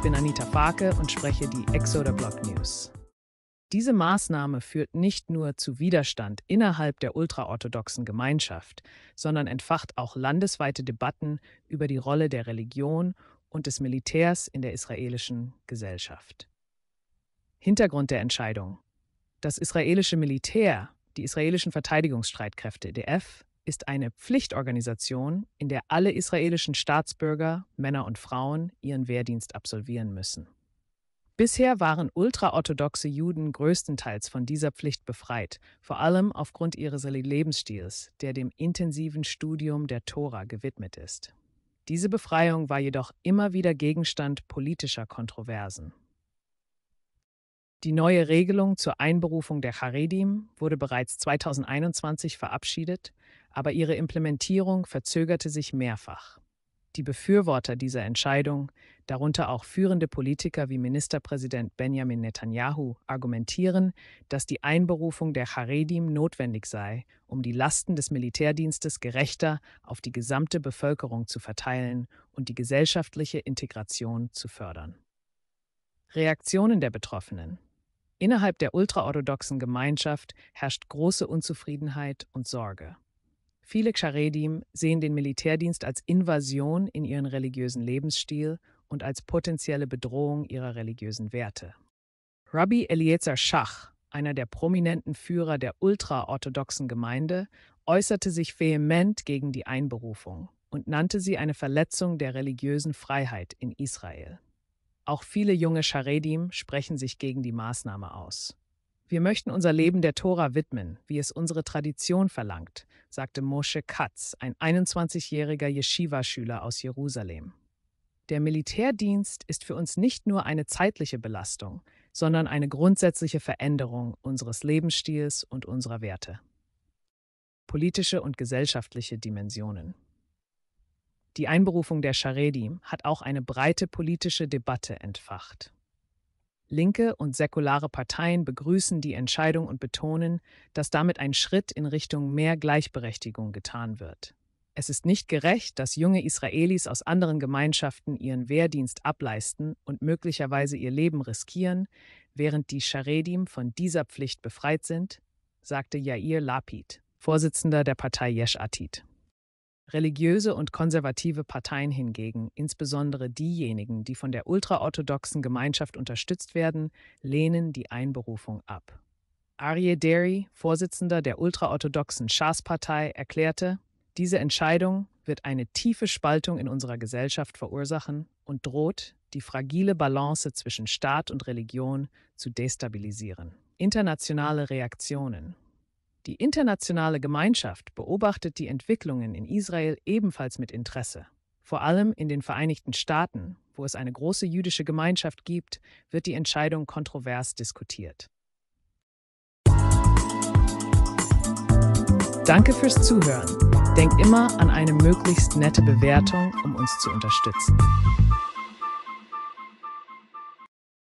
Ich bin Anita Farke und spreche die Exoder Block News. Diese Maßnahme führt nicht nur zu Widerstand innerhalb der ultraorthodoxen Gemeinschaft, sondern entfacht auch landesweite Debatten über die Rolle der Religion und des Militärs in der israelischen Gesellschaft. Hintergrund der Entscheidung. Das israelische Militär, die israelischen Verteidigungsstreitkräfte DF, ist eine Pflichtorganisation, in der alle israelischen Staatsbürger, Männer und Frauen, ihren Wehrdienst absolvieren müssen. Bisher waren ultraorthodoxe Juden größtenteils von dieser Pflicht befreit, vor allem aufgrund ihres Lebensstils, der dem intensiven Studium der Tora gewidmet ist. Diese Befreiung war jedoch immer wieder Gegenstand politischer Kontroversen. Die neue Regelung zur Einberufung der Haredim wurde bereits 2021 verabschiedet, aber ihre Implementierung verzögerte sich mehrfach. Die Befürworter dieser Entscheidung, darunter auch führende Politiker wie Ministerpräsident Benjamin Netanyahu, argumentieren, dass die Einberufung der Haredim notwendig sei, um die Lasten des Militärdienstes gerechter auf die gesamte Bevölkerung zu verteilen und die gesellschaftliche Integration zu fördern. Reaktionen der Betroffenen Innerhalb der ultraorthodoxen Gemeinschaft herrscht große Unzufriedenheit und Sorge. Viele Charedim sehen den Militärdienst als Invasion in ihren religiösen Lebensstil und als potenzielle Bedrohung ihrer religiösen Werte. Rabbi Eliezer Schach, einer der prominenten Führer der ultraorthodoxen Gemeinde, äußerte sich vehement gegen die Einberufung und nannte sie eine Verletzung der religiösen Freiheit in Israel. Auch viele junge Charedim sprechen sich gegen die Maßnahme aus. Wir möchten unser Leben der Tora widmen, wie es unsere Tradition verlangt, sagte Moshe Katz, ein 21-jähriger Yeshiva-Schüler aus Jerusalem. Der Militärdienst ist für uns nicht nur eine zeitliche Belastung, sondern eine grundsätzliche Veränderung unseres Lebensstils und unserer Werte. Politische und gesellschaftliche Dimensionen. Die Einberufung der Sharedim hat auch eine breite politische Debatte entfacht. Linke und säkulare Parteien begrüßen die Entscheidung und betonen, dass damit ein Schritt in Richtung mehr Gleichberechtigung getan wird. Es ist nicht gerecht, dass junge Israelis aus anderen Gemeinschaften ihren Wehrdienst ableisten und möglicherweise ihr Leben riskieren, während die Sharedim von dieser Pflicht befreit sind, sagte Yair Lapid, Vorsitzender der Partei Yesh Atid. Religiöse und konservative Parteien hingegen, insbesondere diejenigen, die von der ultraorthodoxen Gemeinschaft unterstützt werden, lehnen die Einberufung ab. Aryeh Derry, Vorsitzender der ultraorthodoxen Schas-Partei, erklärte, diese Entscheidung wird eine tiefe Spaltung in unserer Gesellschaft verursachen und droht, die fragile Balance zwischen Staat und Religion zu destabilisieren. Internationale Reaktionen die internationale Gemeinschaft beobachtet die Entwicklungen in Israel ebenfalls mit Interesse. Vor allem in den Vereinigten Staaten, wo es eine große jüdische Gemeinschaft gibt, wird die Entscheidung kontrovers diskutiert. Danke fürs Zuhören. Denkt immer an eine möglichst nette Bewertung, um uns zu unterstützen.